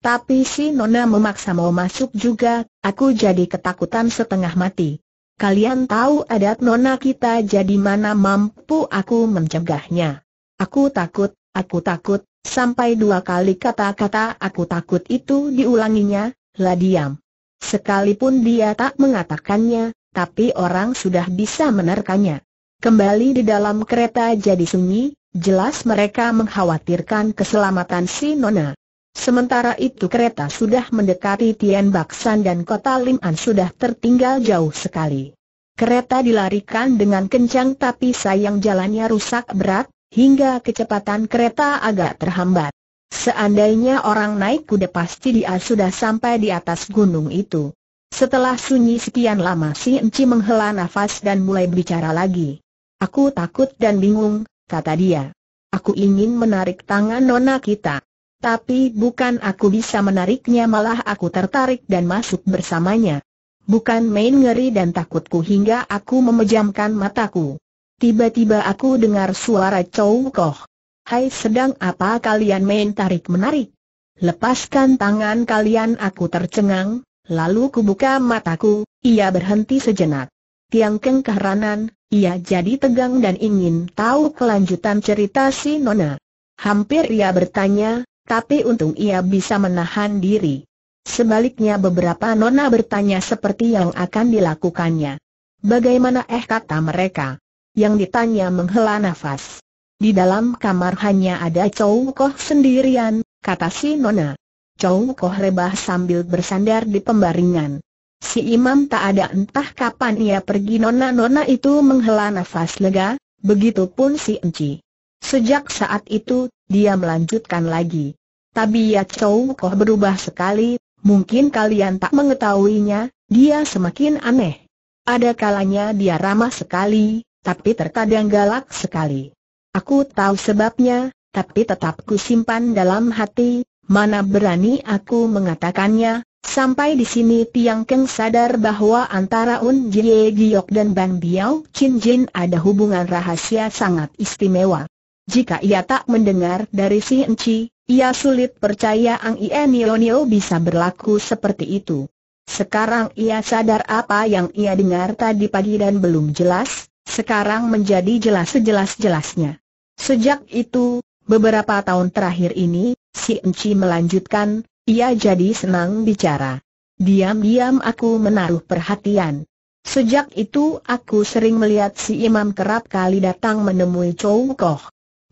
Tapi si Nona memaksa mau masuk juga, aku jadi ketakutan setengah mati. Kalian tahu adat Nona kita jadi mana mampu aku mencegahnya. Aku takut, Aku takut, sampai dua kali kata-kata aku takut itu diulanginya, lah diam. Sekalipun dia tak mengatakannya, tapi orang sudah bisa menerkannya. Kembali di dalam kereta jadi sunyi, jelas mereka mengkhawatirkan keselamatan si Nona. Sementara itu kereta sudah mendekati Tian Baksan dan kota Lim An sudah tertinggal jauh sekali. Kereta dilarikan dengan kencang tapi sayang jalannya rusak berat, hingga kecepatan kereta agak terhambat. Seandainya orang naik kuda pasti dia sudah sampai di atas gunung itu. Setelah sunyi sekian lama si Enci menghela nafas dan mulai bicara lagi. Aku takut dan bingung, kata dia. Aku ingin menarik tangan nona kita. Tapi bukan aku bisa menariknya malah aku tertarik dan masuk bersamanya. Bukan main ngeri dan takutku hingga aku memejamkan mataku. Tiba-tiba aku dengar suara Chow Koh. Hai sedang apa kalian main tarik-menarik? Lepaskan tangan kalian aku tercengang, lalu kubuka mataku, ia berhenti sejenak. Tiang Keng keheranan, ia jadi tegang dan ingin tahu kelanjutan cerita si Nona. Hampir ia bertanya, tapi untung ia bisa menahan diri. Sebaliknya beberapa Nona bertanya seperti yang akan dilakukannya. Bagaimana eh kata mereka? yang ditanya menghela nafas. Di dalam kamar hanya ada Chow Koh sendirian, kata si Nona. Chow Koh rebah sambil bersandar di pembaringan. Si imam tak ada entah kapan ia pergi Nona-nona itu menghela nafas lega, begitu pun si Enci. Sejak saat itu, dia melanjutkan lagi. Tapi ya Chow Koh berubah sekali, mungkin kalian tak mengetahuinya, dia semakin aneh. Ada kalanya dia ramah sekali, tapi terkadang galak sekali. Aku tahu sebabnya, tapi tetap simpan dalam hati, mana berani aku mengatakannya, Sampai di sini Tiang Keng sadar bahwa antara Un Jie Giok dan Ban Biao Chin Jin ada hubungan rahasia sangat istimewa. Jika ia tak mendengar dari si Enci, ia sulit percaya Ang Ie Nio Nio bisa berlaku seperti itu. Sekarang ia sadar apa yang ia dengar tadi pagi dan belum jelas, sekarang menjadi jelas sejelas-jelasnya. Sejak itu, beberapa tahun terakhir ini, si Enci melanjutkan, ia jadi senang bicara. Diam-diam aku menaruh perhatian. Sejak itu aku sering melihat si imam kerap kali datang menemui Chow Koh.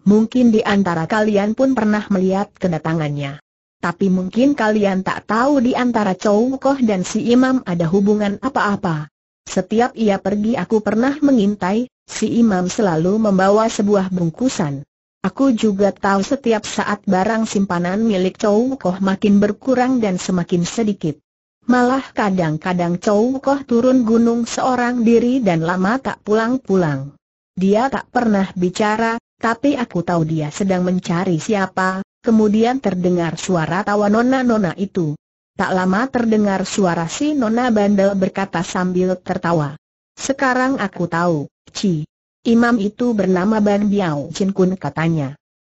Mungkin di antara kalian pun pernah melihat kedatangannya. Tapi mungkin kalian tak tahu di antara Chow Koh dan si imam ada hubungan apa-apa. Setiap ia pergi aku pernah mengintai, si imam selalu membawa sebuah bungkusan. Aku juga tahu setiap saat barang simpanan milik Chow Koh makin berkurang dan semakin sedikit. Malah kadang-kadang Chow Koh turun gunung seorang diri dan lama tak pulang-pulang. Dia tak pernah bicara, tapi aku tahu dia sedang mencari siapa, kemudian terdengar suara tawa nona-nona itu. Tak lama terdengar suara si Nona Bandel berkata sambil tertawa. Sekarang aku tahu, Ci. Imam itu bernama Ban Biao Chin Kun katanya.